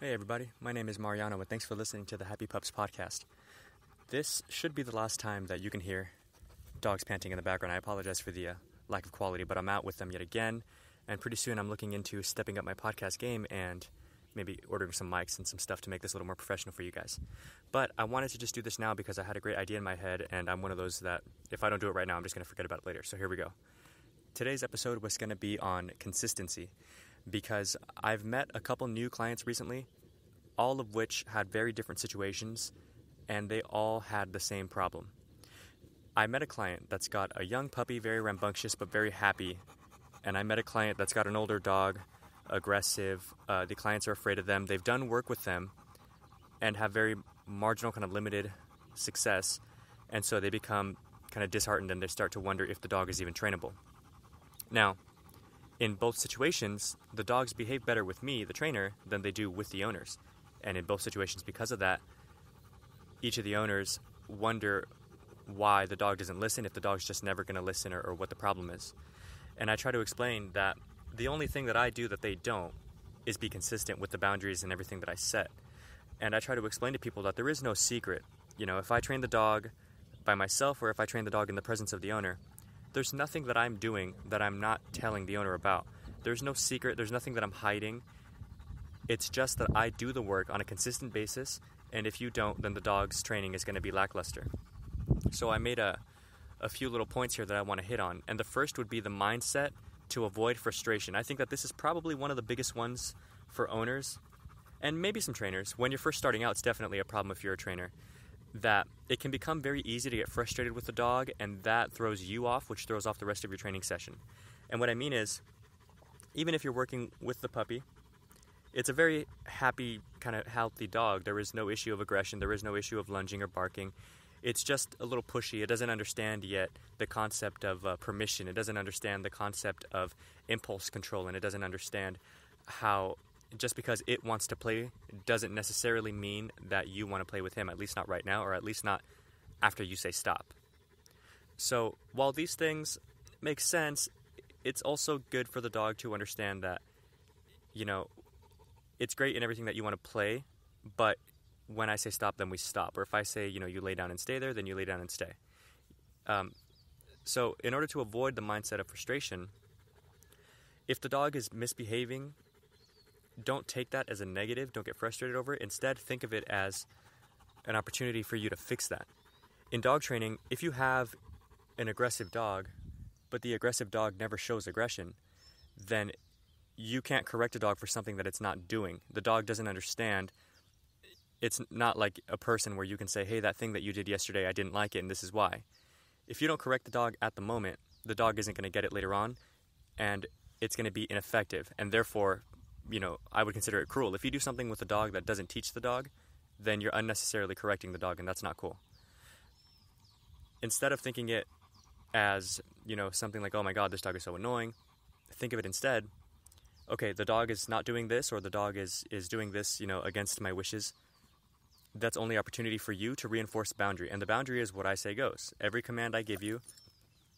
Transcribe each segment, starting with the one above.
Hey, everybody. My name is Mariano, and thanks for listening to the Happy Pups podcast. This should be the last time that you can hear dogs panting in the background. I apologize for the uh, lack of quality, but I'm out with them yet again, and pretty soon I'm looking into stepping up my podcast game and maybe ordering some mics and some stuff to make this a little more professional for you guys. But I wanted to just do this now because I had a great idea in my head, and I'm one of those that if I don't do it right now, I'm just going to forget about it later. So here we go. Today's episode was going to be on consistency because I've met a couple new clients recently, all of which had very different situations, and they all had the same problem. I met a client that's got a young puppy, very rambunctious but very happy, and I met a client that's got an older dog, aggressive. Uh, the clients are afraid of them. They've done work with them and have very marginal, kind of limited success, and so they become kind of disheartened and they start to wonder if the dog is even trainable. Now, in both situations, the dogs behave better with me, the trainer, than they do with the owners. And in both situations, because of that, each of the owners wonder why the dog doesn't listen, if the dog's just never going to listen, or, or what the problem is. And I try to explain that the only thing that I do that they don't is be consistent with the boundaries and everything that I set. And I try to explain to people that there is no secret. You know, if I train the dog by myself or if I train the dog in the presence of the owner, there's nothing that I'm doing that I'm not telling the owner about. There's no secret, there's nothing that I'm hiding. It's just that I do the work on a consistent basis, and if you don't, then the dog's training is going to be lackluster. So I made a, a few little points here that I want to hit on, and the first would be the mindset to avoid frustration. I think that this is probably one of the biggest ones for owners and maybe some trainers. When you're first starting out, it's definitely a problem if you're a trainer that it can become very easy to get frustrated with the dog, and that throws you off, which throws off the rest of your training session. And what I mean is, even if you're working with the puppy, it's a very happy, kind of healthy dog. There is no issue of aggression, there is no issue of lunging or barking. It's just a little pushy. It doesn't understand yet the concept of uh, permission, it doesn't understand the concept of impulse control, and it doesn't understand how just because it wants to play doesn't necessarily mean that you want to play with him, at least not right now, or at least not after you say stop. So, while these things make sense, it's also good for the dog to understand that, you know, it's great in everything that you want to play, but when I say stop, then we stop. Or if I say, you know, you lay down and stay there, then you lay down and stay. Um, so, in order to avoid the mindset of frustration, if the dog is misbehaving don't take that as a negative. Don't get frustrated over it. Instead, think of it as an opportunity for you to fix that. In dog training, if you have an aggressive dog, but the aggressive dog never shows aggression, then you can't correct a dog for something that it's not doing. The dog doesn't understand. It's not like a person where you can say, hey, that thing that you did yesterday, I didn't like it, and this is why. If you don't correct the dog at the moment, the dog isn't going to get it later on, and it's going to be ineffective, and therefore you know, I would consider it cruel. If you do something with a dog that doesn't teach the dog, then you're unnecessarily correcting the dog, and that's not cool. Instead of thinking it as, you know, something like, oh my god, this dog is so annoying, think of it instead, okay, the dog is not doing this, or the dog is, is doing this, you know, against my wishes. That's only opportunity for you to reinforce boundary. And the boundary is what I say goes. Every command I give you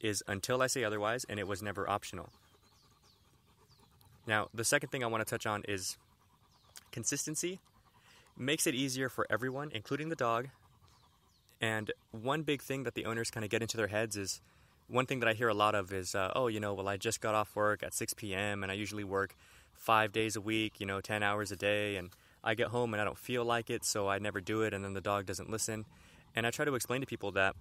is until I say otherwise, and it was never optional. Now, the second thing I want to touch on is consistency makes it easier for everyone, including the dog. And one big thing that the owners kind of get into their heads is one thing that I hear a lot of is, uh, oh, you know, well, I just got off work at 6 p.m. and I usually work five days a week, you know, 10 hours a day, and I get home and I don't feel like it, so I never do it, and then the dog doesn't listen. And I try to explain to people that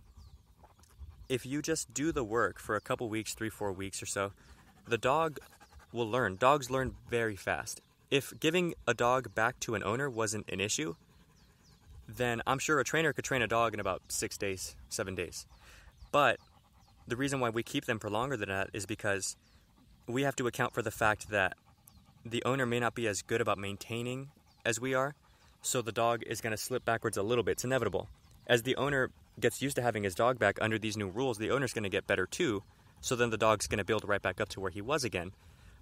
if you just do the work for a couple weeks, three, four weeks or so, the dog will learn. Dogs learn very fast. If giving a dog back to an owner wasn't an issue, then I'm sure a trainer could train a dog in about six days, seven days. But the reason why we keep them for longer than that is because we have to account for the fact that the owner may not be as good about maintaining as we are, so the dog is going to slip backwards a little bit. It's inevitable. As the owner gets used to having his dog back under these new rules, the owner's going to get better too, so then the dog's going to build right back up to where he was again.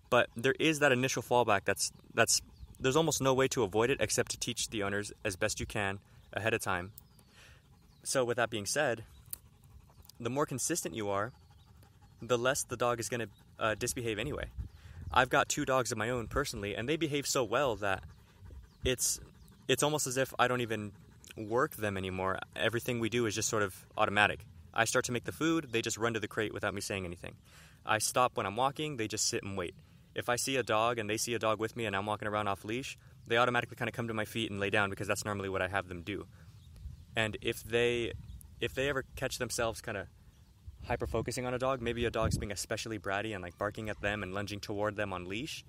But there is that initial fallback that's that's there's almost no way to avoid it except to teach the owners as best you can ahead of time. So with that being said, the more consistent you are, the less the dog is going to uh, disbehave anyway. I've got two dogs of my own personally, and they behave so well that it's it's almost as if I don't even work them anymore. Everything we do is just sort of automatic. I start to make the food, they just run to the crate without me saying anything. I stop when I'm walking, they just sit and wait if I see a dog and they see a dog with me and I'm walking around off leash, they automatically kind of come to my feet and lay down because that's normally what I have them do. And if they if they ever catch themselves kind of hyper focusing on a dog, maybe a dog's being especially bratty and like barking at them and lunging toward them on leash,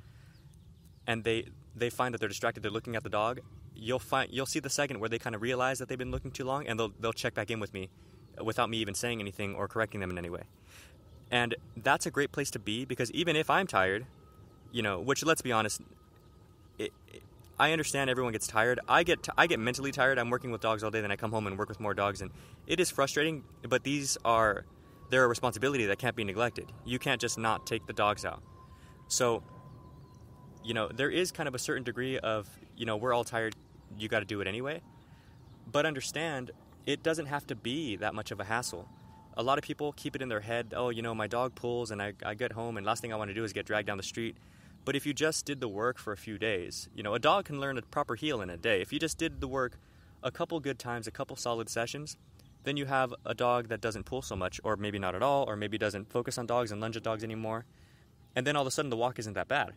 and they they find that they're distracted, they're looking at the dog. You'll find you'll see the second where they kind of realize that they've been looking too long, and they'll they'll check back in with me, without me even saying anything or correcting them in any way. And that's a great place to be because even if I'm tired you know, which let's be honest, it, it, I understand everyone gets tired. I get t- I get mentally tired. I'm working with dogs all day, then I come home and work with more dogs, and it is frustrating. But these are they're a responsibility that can't be neglected. You can't just not take the dogs out. So, you know, there is kind of a certain degree of you know we're all tired. You got to do it anyway. But understand, it doesn't have to be that much of a hassle a lot of people keep it in their head oh you know my dog pulls and I, I get home and last thing i want to do is get dragged down the street but if you just did the work for a few days, you know, a dog can learn a proper heel in a day. If you just did the work a couple good times, a couple solid sessions, then you have a dog that doesn't pull so much, or maybe not at all, or maybe doesn't focus on dogs and lunge at dogs anymore. And then all of a sudden the walk isn't that bad.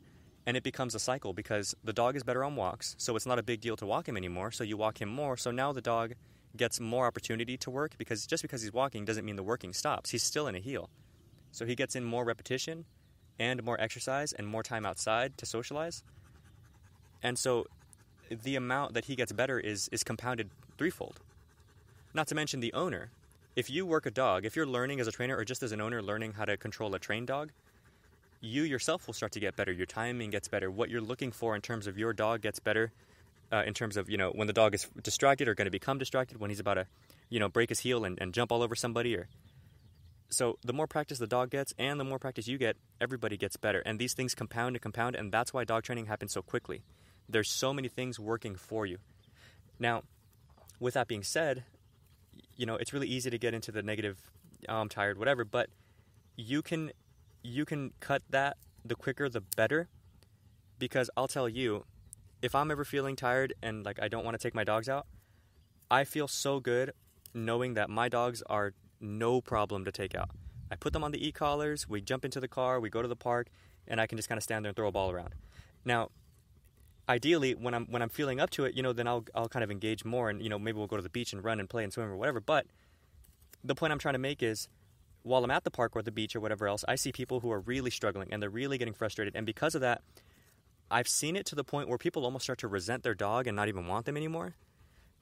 And it becomes a cycle because the dog is better on walks, so it's not a big deal to walk him anymore, so you walk him more, so now the dog gets more opportunity to work because just because he's walking doesn't mean the working stops. He's still in a heel. So he gets in more repetition and more exercise and more time outside to socialize. And so the amount that he gets better is, is compounded threefold. Not to mention the owner. If you work a dog, if you're learning as a trainer or just as an owner learning how to control a trained dog, you yourself will start to get better. Your timing gets better. What you're looking for in terms of your dog gets better. Uh, in terms of you know when the dog is distracted or going to become distracted, when he's about to you know break his heel and, and jump all over somebody or so the more practice the dog gets and the more practice you get, everybody gets better. And these things compound and compound, and that's why dog training happens so quickly. There's so many things working for you. Now, with that being said, you know, it's really easy to get into the negative, oh, I'm tired, whatever, but you can you can cut that the quicker the better because I'll tell you, if I'm ever feeling tired and like I don't want to take my dogs out, I feel so good knowing that my dogs are no problem to take out. I put them on the e-collars, we jump into the car, we go to the park, and I can just kind of stand there and throw a ball around. Now, ideally when I'm when I'm feeling up to it, you know, then I'll I'll kind of engage more and you know, maybe we'll go to the beach and run and play and swim or whatever, but the point I'm trying to make is while I'm at the park or the beach or whatever else, I see people who are really struggling and they're really getting frustrated and because of that, I've seen it to the point where people almost start to resent their dog and not even want them anymore.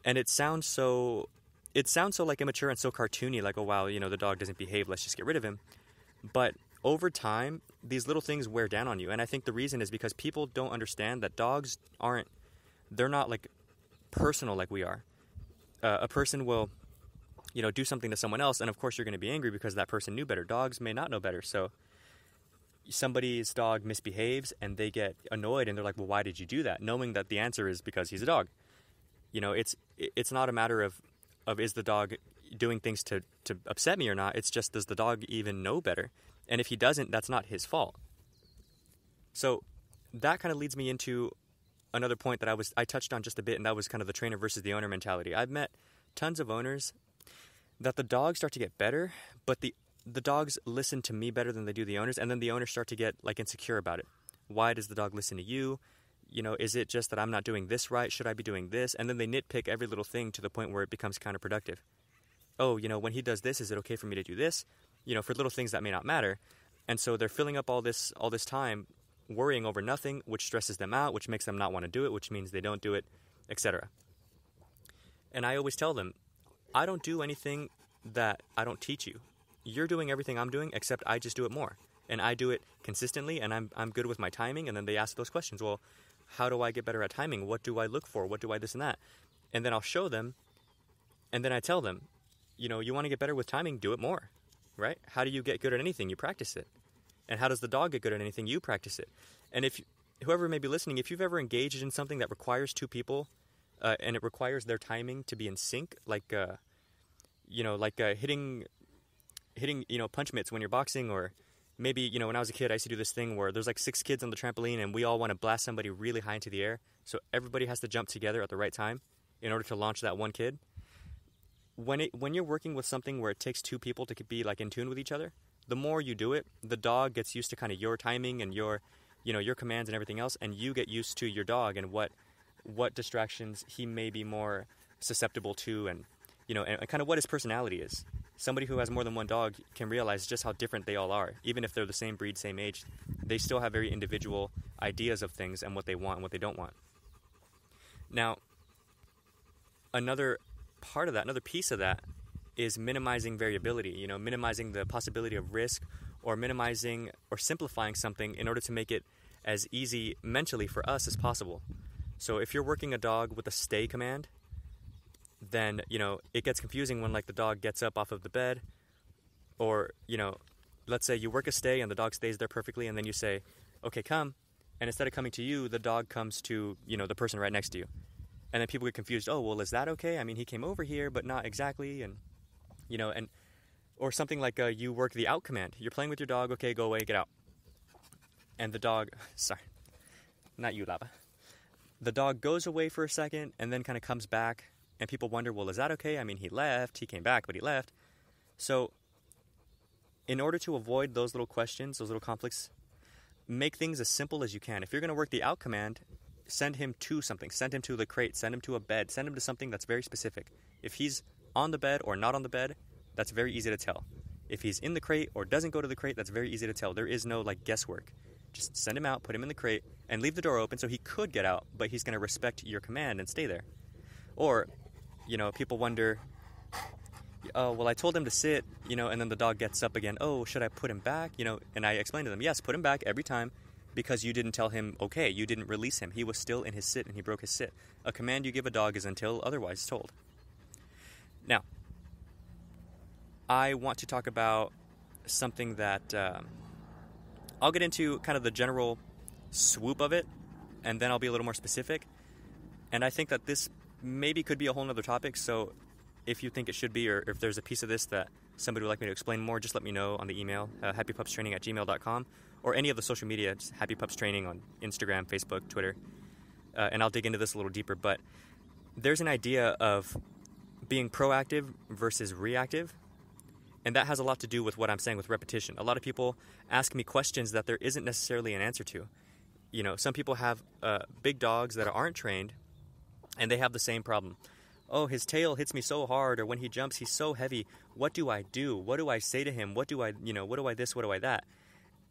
And it sounds so it sounds so like immature and so cartoony, like, oh wow, you know, the dog doesn't behave, let's just get rid of him. But over time, these little things wear down on you. And I think the reason is because people don't understand that dogs aren't, they're not like personal like we are. Uh, a person will, you know, do something to someone else, and of course you're going to be angry because that person knew better. Dogs may not know better. So somebody's dog misbehaves and they get annoyed and they're like, well, why did you do that? Knowing that the answer is because he's a dog. You know, it's it's not a matter of of is the dog doing things to, to upset me or not. It's just, does the dog even know better? And if he doesn't, that's not his fault. So that kind of leads me into another point that I was I touched on just a bit, and that was kind of the trainer versus the owner mentality. I've met tons of owners that the dogs start to get better, but the the dogs listen to me better than they do the owners, and then the owners start to get like insecure about it. Why does the dog listen to you? you know, is it just that I'm not doing this right? Should I be doing this? And then they nitpick every little thing to the point where it becomes counterproductive. Oh, you know, when he does this, is it okay for me to do this? You know, for little things that may not matter. And so they're filling up all this all this time worrying over nothing, which stresses them out, which makes them not want to do it, which means they don't do it, etc. And I always tell them, I don't do anything that I don't teach you. You're doing everything I'm doing except I just do it more. And I do it consistently and I'm I'm good with my timing and then they ask those questions. Well, how do I get better at timing? What do I look for? What do I this and that? And then I'll show them and then I tell them, you know, you want to get better with timing, do it more, right? How do you get good at anything? You practice it. And how does the dog get good at anything? You practice it. And if whoever may be listening, if you've ever engaged in something that requires two people uh, and it requires their timing to be in sync, like, uh, you know, like uh, hitting, hitting, you know, punch mitts when you're boxing or maybe you know when I was a kid, I used to do this thing where there's like six kids on the trampoline, and we all want to blast somebody really high into the air. So everybody has to jump together at the right time in order to launch that one kid. When it when you're working with something where it takes two people to be like in tune with each other, the more you do it, the dog gets used to kind of your timing and your you know your commands and everything else, and you get used to your dog and what what distractions he may be more susceptible to, and you know, and, and kind of what his personality is somebody who has more than one dog can realize just how different they all are. Even if they're the same breed, same age, they still have very individual ideas of things and what they want and what they don't want. Now, another part of that, another piece of that is minimizing variability, you know, minimizing the possibility of risk or minimizing or simplifying something in order to make it as easy mentally for us as possible. So if you're working a dog with a stay command, then you know it gets confusing when like the dog gets up off of the bed or you know let's say you work a stay and the dog stays there perfectly and then you say okay come and instead of coming to you the dog comes to you know the person right next to you and then people get confused oh well is that okay i mean he came over here but not exactly and you know and or something like uh, you work the out command you're playing with your dog okay go away get out and the dog sorry not you lava the dog goes away for a second and then kind of comes back and people wonder, well, is that okay? I mean, he left, he came back, but he left. So, in order to avoid those little questions, those little conflicts, make things as simple as you can. If you're going to work the out command, send him to something. Send him to the crate, send him to a bed, send him to something that's very specific. If he's on the bed or not on the bed, that's very easy to tell. If he's in the crate or doesn't go to the crate, that's very easy to tell. There is no like guesswork. Just send him out, put him in the crate, and leave the door open so he could get out, but he's going to respect your command and stay there. Or you know, people wonder, oh, well, I told him to sit, you know, and then the dog gets up again. Oh, should I put him back? You know, and I explain to them, yes, put him back every time because you didn't tell him, okay, you didn't release him. He was still in his sit and he broke his sit. A command you give a dog is until otherwise told. Now, I want to talk about something that um, I'll get into kind of the general swoop of it, and then I'll be a little more specific. And I think that this maybe could be a whole other topic. So if you think it should be, or if there's a piece of this that somebody would like me to explain more, just let me know on the email, uh, happypupstraining at gmail.com, or any of the social media, just Happy Pups Training on Instagram, Facebook, Twitter. Uh, and I'll dig into this a little deeper, but there's an idea of being proactive versus reactive. And that has a lot to do with what I'm saying with repetition. A lot of people ask me questions that there isn't necessarily an answer to. You know, some people have uh, big dogs that aren't trained and they have the same problem. Oh, his tail hits me so hard, or when he jumps, he's so heavy. What do I do? What do I say to him? What do I, you know, what do I this? What do I that?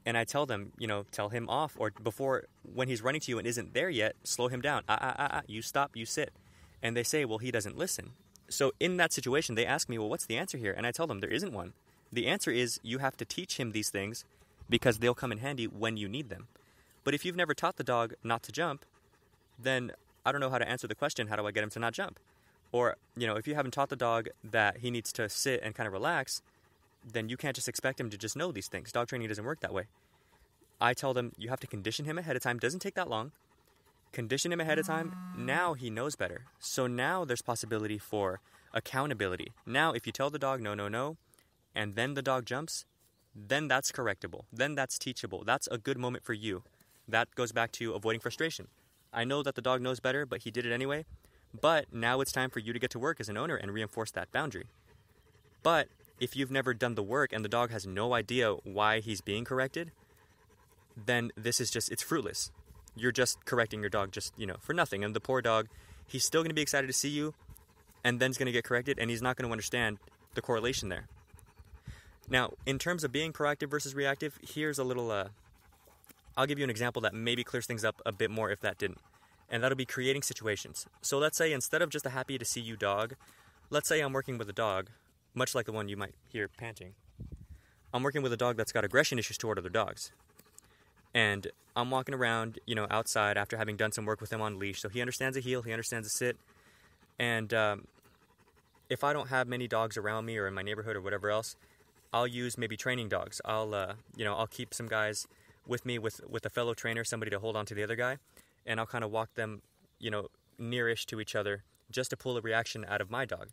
And I tell them, you know, tell him off, or before when he's running to you and isn't there yet, slow him down. Ah, ah, ah, ah. You stop, you sit. And they say, well, he doesn't listen. So in that situation, they ask me, well, what's the answer here? And I tell them, there isn't one. The answer is you have to teach him these things because they'll come in handy when you need them. But if you've never taught the dog not to jump, then I don't know how to answer the question, how do I get him to not jump? Or, you know, if you haven't taught the dog that he needs to sit and kind of relax, then you can't just expect him to just know these things. Dog training doesn't work that way. I tell them you have to condition him ahead of time, doesn't take that long. Condition him ahead of time, now he knows better. So now there's possibility for accountability. Now if you tell the dog no, no, no, and then the dog jumps, then that's correctable. Then that's teachable. That's a good moment for you. That goes back to avoiding frustration. I know that the dog knows better, but he did it anyway. But now it's time for you to get to work as an owner and reinforce that boundary. But if you've never done the work and the dog has no idea why he's being corrected, then this is just, it's fruitless. You're just correcting your dog just, you know, for nothing. And the poor dog, he's still going to be excited to see you and then's going to get corrected and he's not going to understand the correlation there. Now, in terms of being proactive versus reactive, here's a little, uh, I'll give you an example that maybe clears things up a bit more if that didn't and that'll be creating situations. So let's say instead of just a happy to see you dog, let's say I'm working with a dog, much like the one you might hear panting. I'm working with a dog that's got aggression issues toward other dogs. And I'm walking around, you know, outside after having done some work with him on leash. So he understands a heel, he understands a sit. And um, if I don't have many dogs around me or in my neighborhood or whatever else, I'll use maybe training dogs. I'll, uh, you know, I'll keep some guys with me with, with a fellow trainer, somebody to hold on to the other guy and I'll kind of walk them, you know, nearish to each other just to pull a reaction out of my dog.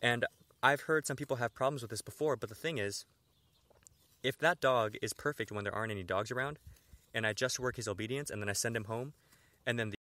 And I've heard some people have problems with this before, but the thing is, if that dog is perfect when there aren't any dogs around, and I just work his obedience and then I send him home, and then the